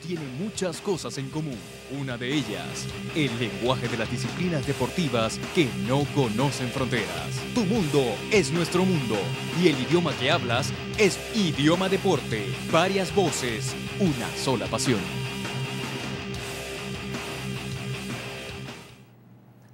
Tiene muchas cosas en común. Una de ellas, el lenguaje de las disciplinas deportivas que no conocen fronteras. Tu mundo es nuestro mundo y el idioma que hablas es idioma deporte. Varias voces, una sola pasión.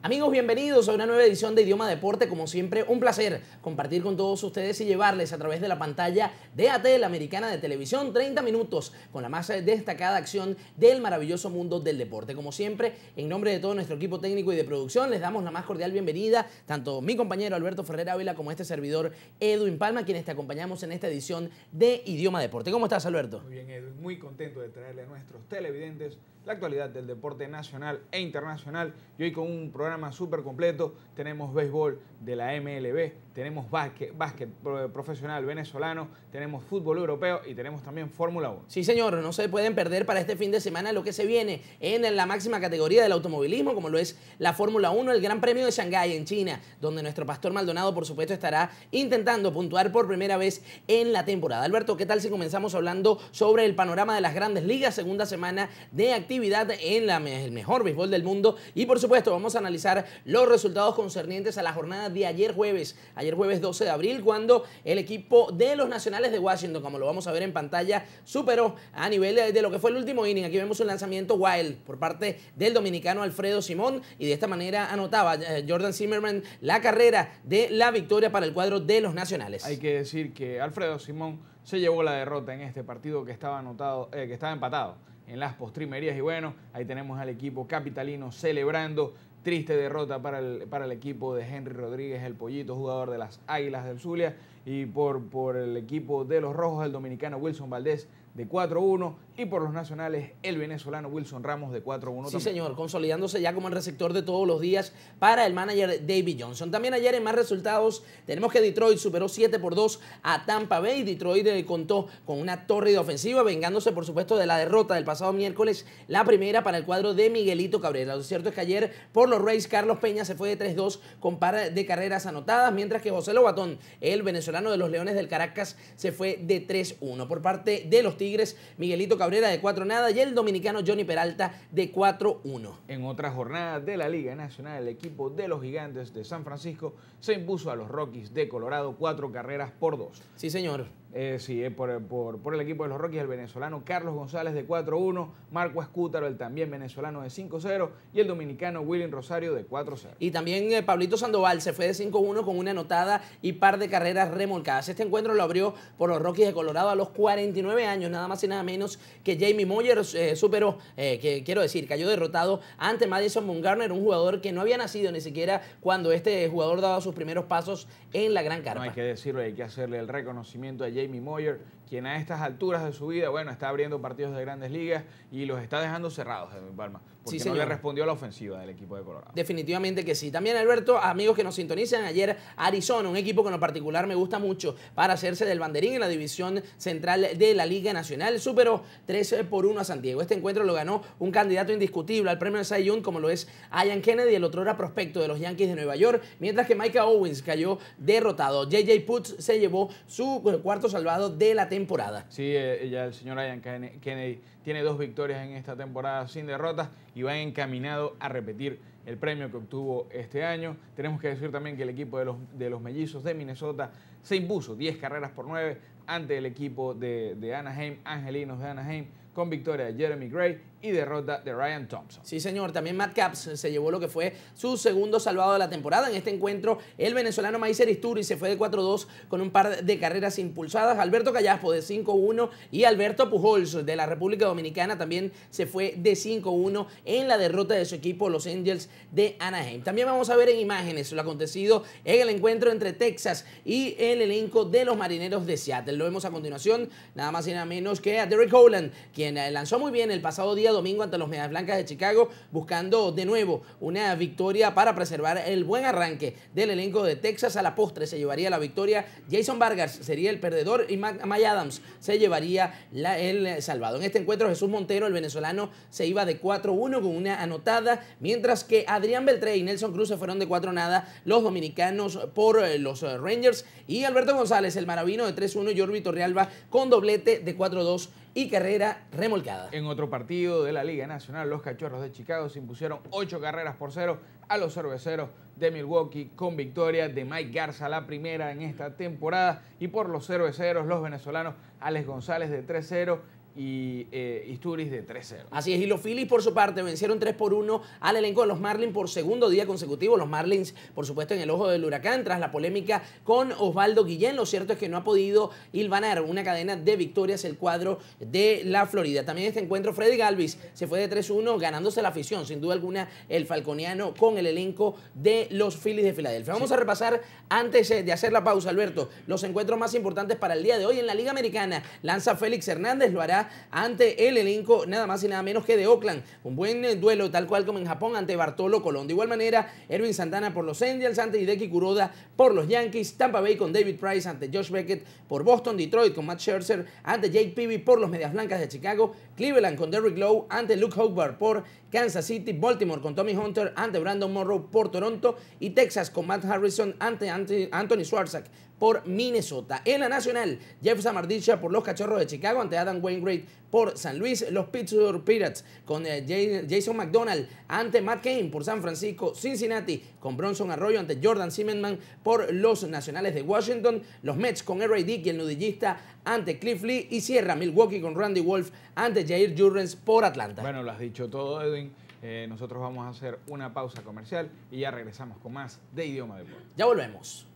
Amigos, bienvenidos a una nueva edición de Idioma Deporte. Como siempre, un placer compartir con todos ustedes y llevarles a través de la pantalla de ATL Americana de Televisión 30 minutos con la más destacada acción del maravilloso mundo del deporte. Como siempre, en nombre de todo nuestro equipo técnico y de producción, les damos la más cordial bienvenida tanto mi compañero Alberto Ferrer Ávila como este servidor Edwin Palma, quienes te acompañamos en esta edición de Idioma Deporte. ¿Cómo estás, Alberto? Muy bien, Edwin. Muy contento de traerle a nuestros televidentes la actualidad del deporte nacional e internacional y hoy con un programa programa súper completo. Tenemos béisbol de la MLB, tenemos básquet, básquet profesional venezolano, tenemos fútbol europeo y tenemos también Fórmula 1. Sí, señor, no se pueden perder para este fin de semana lo que se viene en la máxima categoría del automovilismo, como lo es la Fórmula 1, el Gran Premio de Shanghái en China, donde nuestro pastor Maldonado, por supuesto, estará intentando puntuar por primera vez en la temporada. Alberto, ¿qué tal si comenzamos hablando sobre el panorama de las grandes ligas, segunda semana de actividad en la, el mejor béisbol del mundo? Y por supuesto, vamos a analizar los resultados concernientes a la jornada de ayer jueves, ayer jueves 12 de abril, cuando el equipo de los Nacionales de Washington, como lo vamos a ver en pantalla, superó a nivel de, lo que fue el último inning. Aquí vemos un lanzamiento wild por parte del dominicano Alfredo Simón y de esta manera anotaba eh, Jordan Zimmerman la carrera de la victoria para el cuadro de los Nacionales. Hay que decir que Alfredo Simón se llevó la derrota en este partido que estaba, anotado, eh, que estaba empatado en las postrimerías. Y bueno, ahí tenemos al equipo capitalino celebrando Triste derrota para el, equipo de Henry Rodríguez, el pollito jugador de las Águilas del Zulia y por, por el equipo de los Rojos, el dominicano Wilson Valdés de 4-1 y por los nacionales el venezolano Wilson Ramos de 4-1. Sí, señor, consolidándose ya como el receptor de todos los días para el manager David Johnson. También ayer en más resultados tenemos que Detroit superó 7 por 2 a Tampa Bay. Detroit eh, contó con una torre de ofensiva, vengándose por supuesto de la derrota del pasado miércoles, la primera para el cuadro de Miguelito Cabrera. Lo cierto es que ayer por los Rays Carlos Peña se fue de 3-2 con par de carreras anotadas, mientras que José Lobatón, el venezolano el venezolano de los Leones del Caracas se fue de 3-1. Por parte de los Tigres, Miguelito Cabrera de 4 nada y el dominicano Johnny Peralta de 4-1. En otra jornada de la Liga Nacional, el equipo de los Gigantes de San Francisco se impuso a los Rockies de Colorado cuatro carreras por dos. Sí, señor. Eh, sí, eh, por, el equipo de los Rockies, el venezolano Carlos González de 4-1, Marco Escútaro, el también venezolano de 5-0 y el dominicano William Rosario de 4-0. Y también eh, Pablito Sandoval se fue de 5-1 con una anotada y par de carreras remolcadas. Este encuentro lo abrió por los Rockies de Colorado a los 49 años, nada más y nada menos que Jamie Moyer superó, que quiero decir, cayó derrotado ante Madison Bumgarner, un jugador que no había nacido ni siquiera cuando este jugador daba sus primeros pasos en la gran carpa. No hay que decirlo, hay que hacerle el reconocimiento a Jamie Jamie Moyer quien a estas alturas de su vida, bueno, está abriendo partidos de grandes ligas y los está dejando cerrados, Edwin Palma, porque sí, no le respondió a la ofensiva del equipo de Colorado. Definitivamente que sí. También, Alberto, amigos que nos sintonizan, ayer Arizona, un equipo que en lo particular me gusta mucho para hacerse del banderín en la división central de la Liga Nacional, superó 13 por 1 a San Diego. Este encuentro lo ganó un candidato indiscutible al premio de Cy Young, como lo es Ian Kennedy, el otro era prospecto de los Yankees de Nueva York, mientras que Micah Owens cayó derrotado. JJ Putz se llevó su cuarto salvado de la temporada Sí, ya eh, el señor Ryan Kennedy tiene dos victorias en esta temporada sin derrotas y va encaminado a repetir el premio que obtuvo este año. Tenemos que decir también que el equipo de los, de los mellizos de Minnesota se impuso 10 carreras por 9 ante el equipo de, de Anaheim, Angelinos de Anaheim, con victoria de Jeremy Gray y derrota de Ryan Thompson. Sí, señor. También Matt Caps se llevó lo que fue su segundo salvado de la temporada. En este encuentro, el venezolano Maizer Isturi se fue de 4-2 con un par de carreras impulsadas. Alberto Callaspo de 5-1 y Alberto Pujols de la República Dominicana también se fue de 5-1 en la derrota de su equipo, los Angels de Anaheim. También vamos a ver en imágenes lo acontecido en el encuentro entre Texas y el elenco de los marineros de Seattle. Lo vemos a continuación, nada más y nada menos que a Derek Holland, quien eh, lanzó muy bien el pasado día domingo ante los Medias Blancas de Chicago, buscando de nuevo una victoria para preservar el buen arranque del elenco de Texas. A la postre se llevaría la victoria. Jason Vargas sería el perdedor y May Adams se llevaría la, el salvado. En este encuentro Jesús Montero, el venezolano, se iba de 4-1 con una anotada, mientras que Adrián Beltré y Nelson Cruz se fueron de 4 nada los dominicanos por eh, los eh, Rangers y Alberto González, el maravino de 3-1 y Orbi Torrealba con doblete de 4-2 y carrera remolcada. En otro partido de la Liga Nacional, los Cachorros de Chicago se impusieron ocho carreras por cero a los cerveceros de Milwaukee con victoria de Mike Garza, la primera en esta temporada. Y por los cerveceros, los venezolanos Alex González de 3-0 y eh, de 3-0. Así es, y los Phillies por su parte vencieron 3 por 1 al elenco de los Marlins por segundo día consecutivo. Los Marlins, por supuesto, en el ojo del huracán tras la polémica con Osvaldo Guillén. Lo cierto es que no ha podido ilvanar una cadena de victorias el cuadro de la Florida. También este encuentro, Freddy Galvis se fue de 3-1 ganándose la afición, sin duda alguna, el falconiano con el elenco de los Phillies de Filadelfia. Vamos a repasar antes eh, de hacer la pausa, Alberto, los encuentros más importantes para el día de hoy en la Liga Americana. Lanza Félix Hernández, lo hará ante el elenco nada más y nada menos que de Oakland. Un buen eh, duelo tal cual como en Japón ante Bartolo Colón. De igual manera, Erwin Santana por los Angels ante Hideki Kuroda por los Yankees. Tampa Bay con David Price ante Josh Beckett por Boston. Detroit con Matt Scherzer ante Jake Peavy por los Medias Blancas de Chicago. Cleveland con Derrick Lowe ante Luke Hogwarts por Kansas City, Baltimore con Tommy Hunter ante Brandon Morrow por Toronto y Texas con Matt Harrison ante, Anthony Swarzak por Minnesota. En la nacional, Jeff Samardicha por los Cachorros de Chicago ante Adam Wainwright por San Luis, los Pittsburgh Pirates con eh, Jason McDonald ante Matt Kane por San Francisco, Cincinnati con Bronson Arroyo ante Jordan Zimmerman por los Nacionales de Washington, los Mets con R.A. Dick y el nudillista ante Cliff Lee y cierra Milwaukee con Randy Wolf ante Jair Jurens por Atlanta. Bueno, lo has dicho todo, Edwin. Eh, nosotros vamos a hacer una pausa comercial y ya regresamos con más de Idioma de Deporte. Ya volvemos.